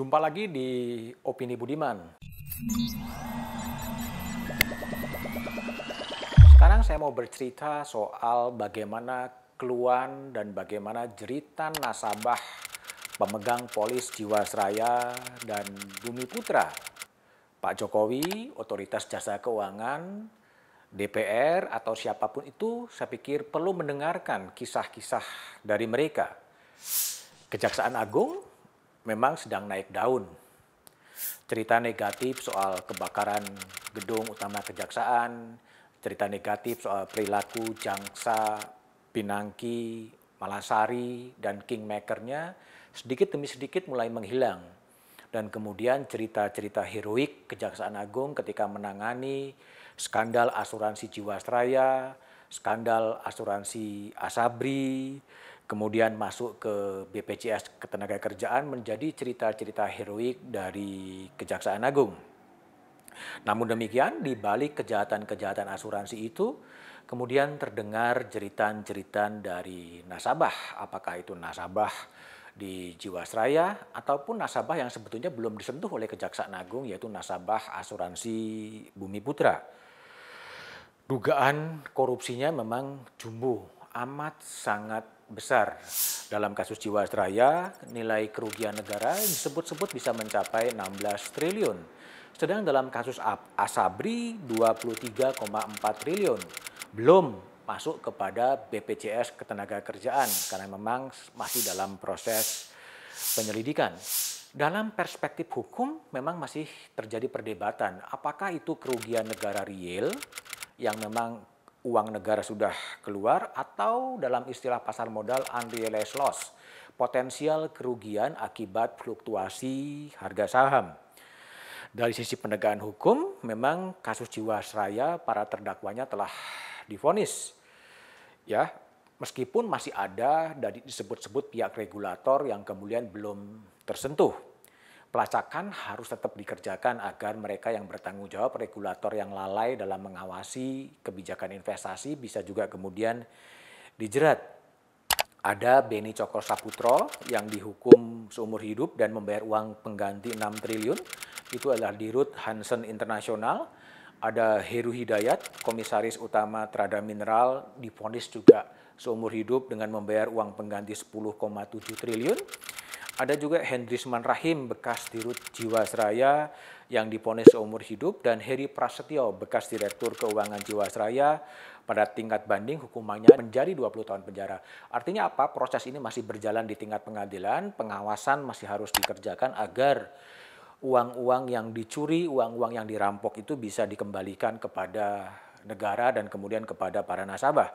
Jumpa lagi di Opini Budiman. Sekarang saya mau bercerita soal bagaimana keluhan dan bagaimana jeritan nasabah pemegang polis Jiwasraya dan Bumi Putra. Pak Jokowi, otoritas jasa keuangan, DPR atau siapapun itu saya pikir perlu mendengarkan kisah-kisah dari mereka. Kejaksaan Agung memang sedang naik daun. Cerita negatif soal kebakaran gedung utama kejaksaan, cerita negatif soal perilaku Jangsa, Pinangki, Malasari, dan Kingmakernya sedikit demi sedikit mulai menghilang. Dan kemudian cerita-cerita heroik Kejaksaan Agung ketika menangani skandal asuransi Jiwasraya, skandal asuransi Asabri, kemudian masuk ke BPJS Ketenagakerjaan menjadi cerita-cerita heroik dari Kejaksaan Agung. Namun demikian, di balik kejahatan-kejahatan asuransi itu, kemudian terdengar jeritan-jeritan dari nasabah, apakah itu nasabah di Jiwasraya ataupun nasabah yang sebetulnya belum disentuh oleh Kejaksaan Agung yaitu nasabah asuransi Bumi Putra. Dugaan korupsinya memang jumbo amat sangat besar. Dalam kasus Jiwasraya, nilai kerugian negara disebut-sebut bisa mencapai 16 triliun. Sedang dalam kasus Asabri 23,4 triliun. Belum masuk kepada BPJS Ketenagakerjaan karena memang masih dalam proses penyelidikan. Dalam perspektif hukum memang masih terjadi perdebatan apakah itu kerugian negara real yang memang uang negara sudah keluar atau dalam istilah pasar modal unrealized loss, potensial kerugian akibat fluktuasi harga saham. Dari sisi penegakan hukum, memang kasus Jiwasraya para terdakwanya telah difonis. Ya, meskipun masih ada dari disebut-sebut pihak regulator yang kemudian belum tersentuh pelacakan harus tetap dikerjakan agar mereka yang bertanggung jawab, regulator yang lalai dalam mengawasi kebijakan investasi bisa juga kemudian dijerat. Ada Beni Cokro Saputro yang dihukum seumur hidup dan membayar uang pengganti 6 triliun. Itu adalah Dirut Hansen Internasional. Ada Heru Hidayat, Komisaris Utama Trada Mineral, diponis juga seumur hidup dengan membayar uang pengganti 10,7 triliun. Ada juga Hendri Suman Rahim, bekas dirut Jiwasraya yang diponis seumur hidup, dan Heri Prasetyo, bekas direktur keuangan Jiwasraya, pada tingkat banding hukumannya menjadi 20 tahun penjara. Artinya apa? Proses ini masih berjalan di tingkat pengadilan, pengawasan masih harus dikerjakan agar uang-uang yang dicuri, uang-uang yang dirampok itu bisa dikembalikan kepada negara dan kemudian kepada para nasabah.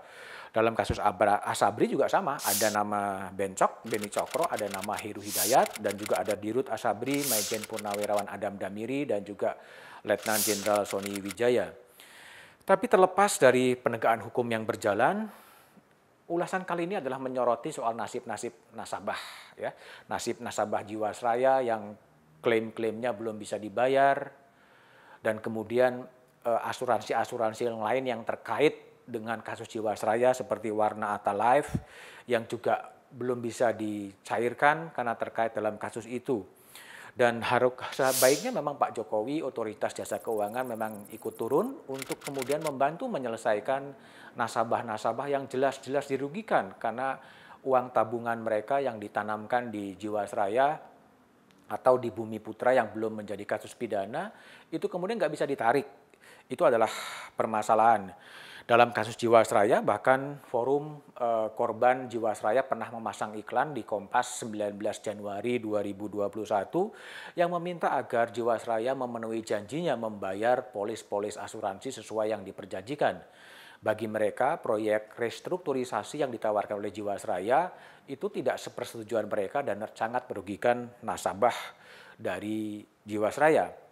Dalam kasus Abra, Asabri juga sama, ada nama Bencok, Beni Cokro, ada nama Heru Hidayat, dan juga ada Dirut Asabri, Majen Purnawirawan Adam Damiri, dan juga Letnan Jenderal Sony Wijaya. Tapi terlepas dari penegakan hukum yang berjalan, ulasan kali ini adalah menyoroti soal nasib-nasib nasabah ya nasib nasabah jiwasraya yang klaim-klaimnya belum bisa dibayar dan kemudian eh, asuransi-asuransi yang lain yang terkait dengan kasus Jiwasraya seperti warna Atalife yang juga belum bisa dicairkan karena terkait dalam kasus itu. Dan harus sebaiknya memang Pak Jokowi, otoritas jasa keuangan memang ikut turun untuk kemudian membantu menyelesaikan nasabah-nasabah yang jelas-jelas dirugikan karena uang tabungan mereka yang ditanamkan di Jiwasraya atau di Bumi Putra yang belum menjadi kasus pidana itu kemudian nggak bisa ditarik. Itu adalah permasalahan. Dalam kasus Jiwasraya, bahkan forum eh, korban Jiwasraya pernah memasang iklan di Kompas 19 Januari 2021 yang meminta agar Jiwasraya memenuhi janjinya membayar polis-polis asuransi sesuai yang diperjanjikan. Bagi mereka, proyek restrukturisasi yang ditawarkan oleh Jiwasraya itu tidak sepersetujuan mereka dan sangat merugikan nasabah dari Jiwasraya.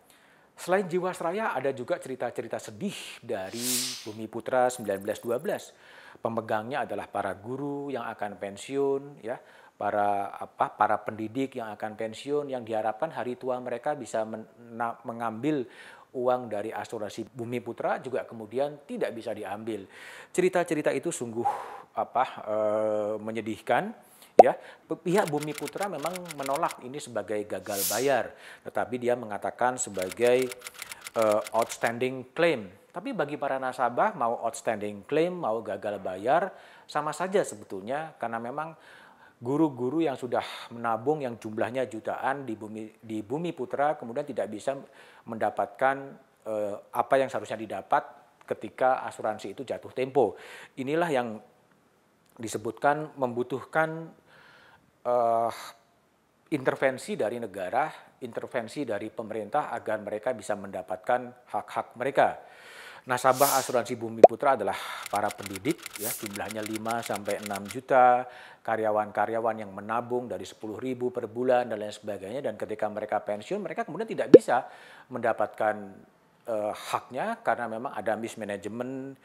Selain Jiwasraya, ada juga cerita-cerita sedih dari Bumi Putra 1912. Pemegangnya adalah para guru yang akan pensiun, ya, para apa, para pendidik yang akan pensiun, yang diharapkan hari tua mereka bisa men mengambil uang dari asuransi Bumi Putra juga kemudian tidak bisa diambil. Cerita-cerita itu sungguh apa e, menyedihkan ya. Pihak Bumi Putra memang menolak ini sebagai gagal bayar, tetapi dia mengatakan sebagai uh, outstanding claim. Tapi bagi para nasabah mau outstanding claim, mau gagal bayar sama saja sebetulnya karena memang guru-guru yang sudah menabung yang jumlahnya jutaan di bumi di Bumi Putra kemudian tidak bisa mendapatkan uh, apa yang seharusnya didapat ketika asuransi itu jatuh tempo. Inilah yang disebutkan membutuhkan uh, intervensi dari negara, intervensi dari pemerintah agar mereka bisa mendapatkan hak-hak mereka. Nasabah asuransi Bumi Putra adalah para pendidik, ya, jumlahnya 5 sampai 6 juta, karyawan-karyawan yang menabung dari 10 ribu per bulan dan lain sebagainya. Dan ketika mereka pensiun, mereka kemudian tidak bisa mendapatkan uh, haknya karena memang ada mismanagement,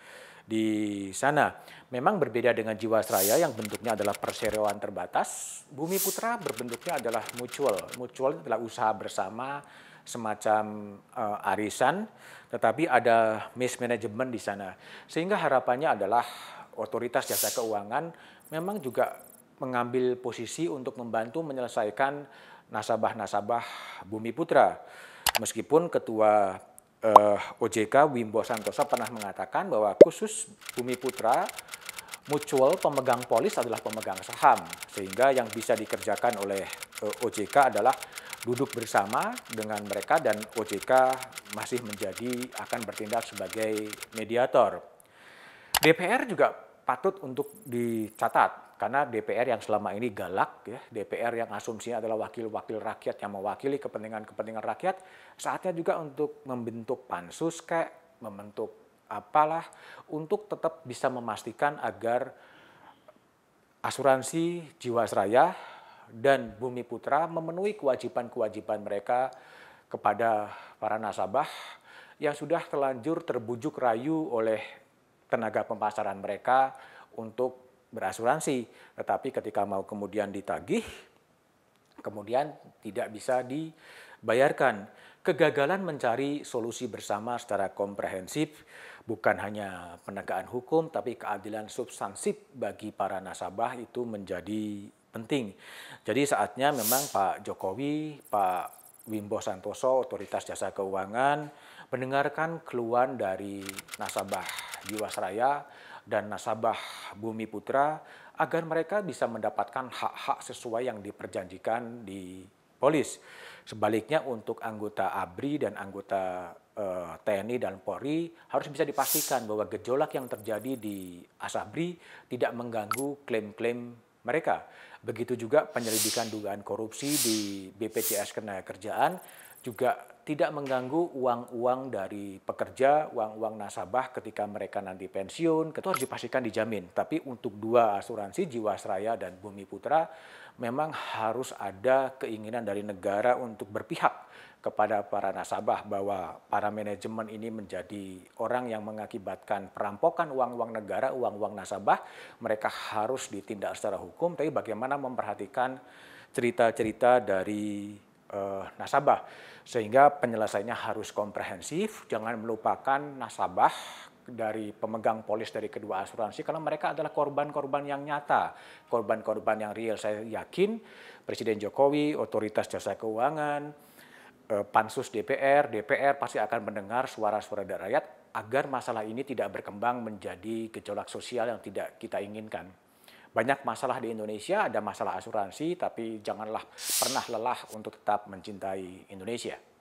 di sana. Memang berbeda dengan Jiwasraya yang bentuknya adalah perseroan terbatas, Bumi Putra berbentuknya adalah mutual. Mutual itu adalah usaha bersama semacam uh, arisan, tetapi ada mismanagement di sana. Sehingga harapannya adalah otoritas jasa keuangan memang juga mengambil posisi untuk membantu menyelesaikan nasabah-nasabah Bumi Putra. Meskipun Ketua eh, OJK Wimbo Santosa pernah mengatakan bahwa khusus Bumi Putra mutual pemegang polis adalah pemegang saham sehingga yang bisa dikerjakan oleh eh, OJK adalah duduk bersama dengan mereka dan OJK masih menjadi akan bertindak sebagai mediator. DPR juga patut untuk dicatat karena DPR yang selama ini galak, ya, DPR yang asumsinya adalah wakil-wakil rakyat yang mewakili kepentingan-kepentingan rakyat, saatnya juga untuk membentuk pansus kayak, membentuk apalah, untuk tetap bisa memastikan agar asuransi Jiwasraya dan Bumi Putra memenuhi kewajiban-kewajiban mereka kepada para nasabah yang sudah terlanjur terbujuk rayu oleh tenaga pemasaran mereka untuk berasuransi, tetapi ketika mau kemudian ditagih, kemudian tidak bisa dibayarkan. Kegagalan mencari solusi bersama secara komprehensif bukan hanya penegakan hukum, tapi keadilan substansif bagi para nasabah itu menjadi penting. Jadi saatnya memang Pak Jokowi, Pak Wimbo Santoso, Otoritas Jasa Keuangan, mendengarkan keluhan dari nasabah Jiwasraya dan nasabah Bumi Putra agar mereka bisa mendapatkan hak-hak sesuai yang diperjanjikan di polis. Sebaliknya untuk anggota ABRI dan anggota eh, TNI dan Polri harus bisa dipastikan bahwa gejolak yang terjadi di ASABRI tidak mengganggu klaim-klaim mereka. Begitu juga penyelidikan dugaan korupsi di BPJS Ketenagakerjaan juga tidak mengganggu uang-uang dari pekerja, uang-uang nasabah ketika mereka nanti pensiun, itu harus dipastikan dijamin. Tapi untuk dua asuransi, Jiwasraya dan Bumi Putra, memang harus ada keinginan dari negara untuk berpihak kepada para nasabah bahwa para manajemen ini menjadi orang yang mengakibatkan perampokan uang-uang negara, uang-uang nasabah, mereka harus ditindak secara hukum, tapi bagaimana memperhatikan cerita-cerita dari eh, nasabah. Sehingga penyelesaiannya harus komprehensif, jangan melupakan nasabah dari pemegang polis dari kedua asuransi karena mereka adalah korban-korban yang nyata, korban-korban yang real. Saya yakin Presiden Jokowi, otoritas jasa keuangan, eh, pansus DPR, DPR pasti akan mendengar suara-suara dari rakyat agar masalah ini tidak berkembang menjadi gejolak sosial yang tidak kita inginkan banyak masalah di Indonesia, ada masalah asuransi, tapi janganlah pernah lelah untuk tetap mencintai Indonesia.